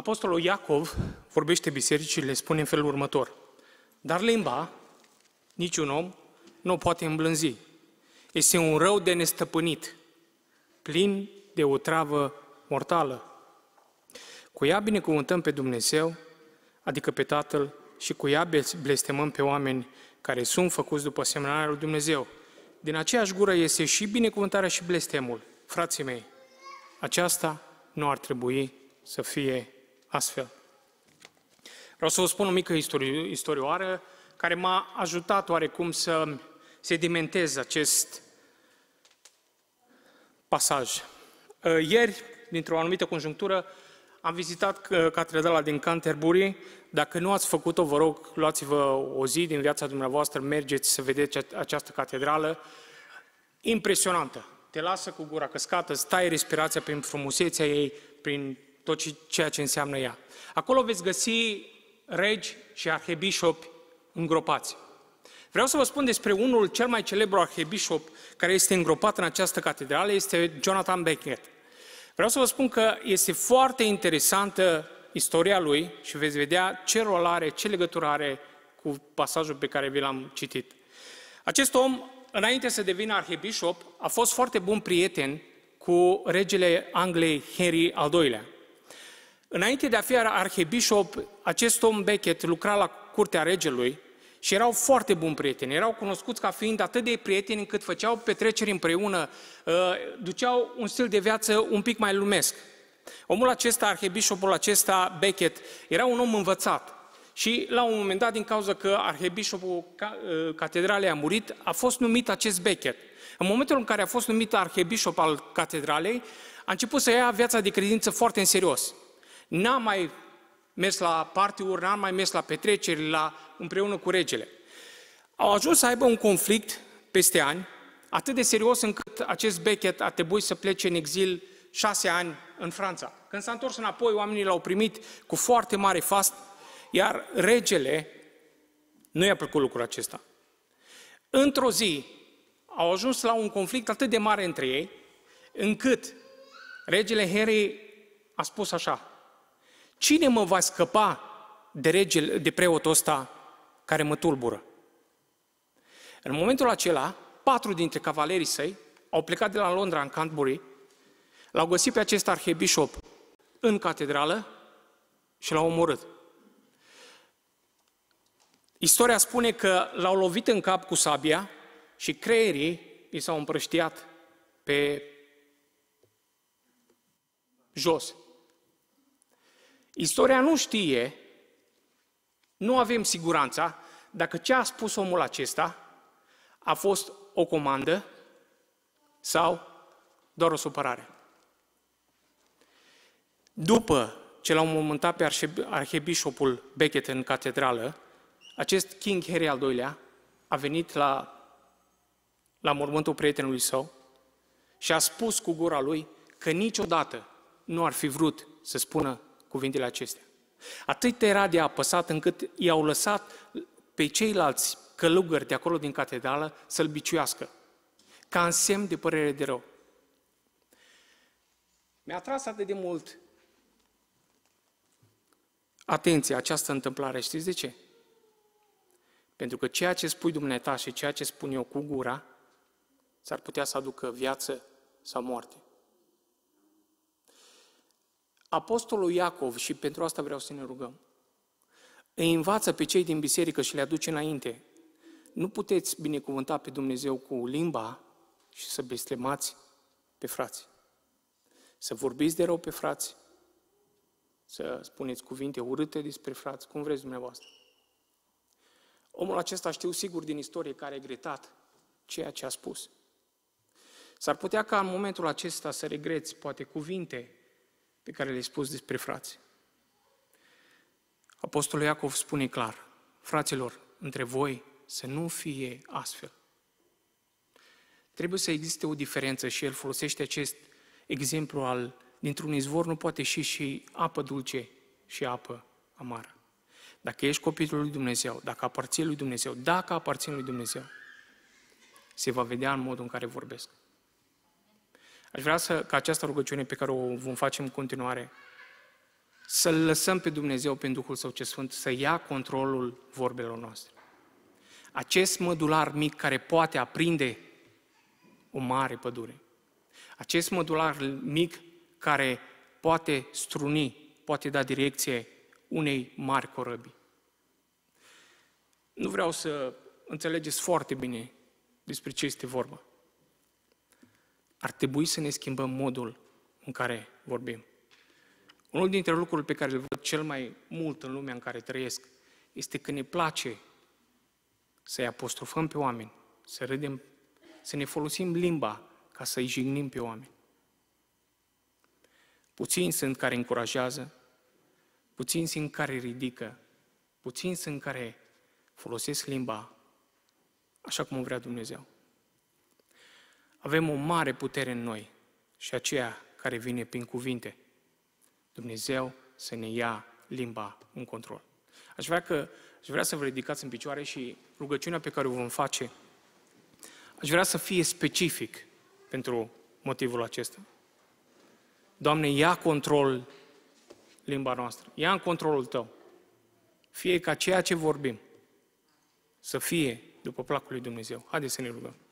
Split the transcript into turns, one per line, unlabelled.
Apostolul Iacov vorbește bisericii le spune în felul următor. Dar limba, niciun om, nu o poate îmblânzi. Este un rău de nestăpânit, plin de o travă mortală. Cu ea binecuvântăm pe Dumnezeu, adică pe Tatăl, și cu ea blestemăm pe oameni care sunt făcuți după semnarea lui Dumnezeu. Din aceeași gură este și binecuvântarea și blestemul. Frații mei, aceasta nu ar trebui să fie astfel. Vreau să vă spun o mică istorie, istorioară care m-a ajutat oarecum să sedimentez acest pasaj. Ă, ieri, dintr-o anumită conjunctură, am vizitat ă, catedrala din Canterbury. Dacă nu ați făcut-o, vă rog, luați-vă o zi din viața dumneavoastră, mergeți să vedeți această catedrală. Impresionantă! Te lasă cu gura căscată, stai respirația prin frumusețea ei, prin tot ceea ce înseamnă ea. Acolo veți găsi regi și arhebișopi îngropați. Vreau să vă spun despre unul cel mai celebru arhebișop care este îngropat în această catedrală, este Jonathan Beckett. Vreau să vă spun că este foarte interesantă istoria lui și veți vedea ce rol are, ce legătură are cu pasajul pe care vi l-am citit. Acest om, înainte să devină arhebișop, a fost foarte bun prieten cu regele Angliei Henry al II-lea. Înainte de a fi arhebisop, acest om Becket lucra la curtea regelui și erau foarte buni prieteni. Erau cunoscuți ca fiind atât de prieteni încât făceau petreceri împreună, ă, duceau un stil de viață un pic mai lumesc. Omul acesta, arhebisopul acesta, Becket, era un om învățat. Și la un moment dat, din cauza că arhebisopul ă, catedralei a murit, a fost numit acest Becket. În momentul în care a fost numit arhebisop al catedralei, a început să ia viața de credință foarte în serios n-am mai mers la partiuri, n-am mai mers la petreceri la, împreună cu regele. Au ajuns să aibă un conflict peste ani, atât de serios încât acest Beckett a trebuit să plece în exil șase ani în Franța. Când s-a întors înapoi, oamenii l-au primit cu foarte mare fast, iar regele nu i-a plăcut lucrul acesta. Într-o zi au ajuns la un conflict atât de mare între ei, încât regele Henry a spus așa, Cine mă va scăpa de regel de preotul ăsta care mă tulbură? În momentul acela, patru dintre cavalerii săi au plecat de la Londra în Canterbury, l-au găsit pe acest arhebishop în catedrală și l-au omorât. Istoria spune că l-au lovit în cap cu sabia și creierii i s-au împrăștiat pe jos. Istoria nu știe, nu avem siguranța dacă ce a spus omul acesta a fost o comandă sau doar o supărare. După ce l-au momentat pe arhebișopul Becket în catedrală, acest King Harry al doilea a venit la, la mormântul prietenului său și a spus cu gura lui că niciodată nu ar fi vrut să spună cuvintele acestea. Atât era de apăsat încât i-au lăsat pe ceilalți călugări de acolo din catedrală să-l biciuiască, ca în semn de părere de rău. Mi-a tras atât de mult atenție această întâmplare. Știți de ce? Pentru că ceea ce spui dumneata și ceea ce spun eu cu gura s-ar putea să aducă viață sau moarte. Apostolul Iacov, și pentru asta vreau să ne rugăm, îi învață pe cei din biserică și le aduce înainte. Nu puteți binecuvânta pe Dumnezeu cu limba și să blestemați pe frați. Să vorbiți de rău pe frați, să spuneți cuvinte urâte despre frați, cum vreți dumneavoastră. Omul acesta știu sigur din istorie că a regretat ceea ce a spus. S-ar putea ca în momentul acesta să regreți poate cuvinte pe care le-ai spus despre frați. Apostolul Iacov spune clar, fraților, între voi să nu fie astfel. Trebuie să existe o diferență și el folosește acest exemplu al dintr-un izvor nu poate și și apă dulce și apă amară. Dacă ești copilul lui Dumnezeu, dacă aparții lui Dumnezeu, dacă aparții lui Dumnezeu, se va vedea în modul în care vorbesc. Aș vrea să, ca această rugăciune pe care o vom face în continuare, să-L lăsăm pe Dumnezeu, prin Duhul Său ce Sfânt, să ia controlul vorbelor noastre. Acest mădular mic care poate aprinde o mare pădure. Acest mădular mic care poate struni, poate da direcție unei mari corăbii. Nu vreau să înțelegeți foarte bine despre ce este vorba ar trebui să ne schimbăm modul în care vorbim. Unul dintre lucrurile pe care le văd cel mai mult în lumea în care trăiesc este că ne place să-i apostrofăm pe oameni, să râdem, să ne folosim limba ca să-i jignim pe oameni. Puțini sunt care încurajează, puțini sunt care ridică, puțini sunt care folosesc limba așa cum o vrea Dumnezeu avem o mare putere în noi și aceea care vine prin cuvinte. Dumnezeu să ne ia limba în control. Aș vrea, că, aș vrea să vă ridicați în picioare și rugăciunea pe care o vom face, aș vrea să fie specific pentru motivul acesta. Doamne, ia control limba noastră, ia în controlul Tău. Fie ca ceea ce vorbim să fie după placul lui Dumnezeu. Haideți să ne rugăm.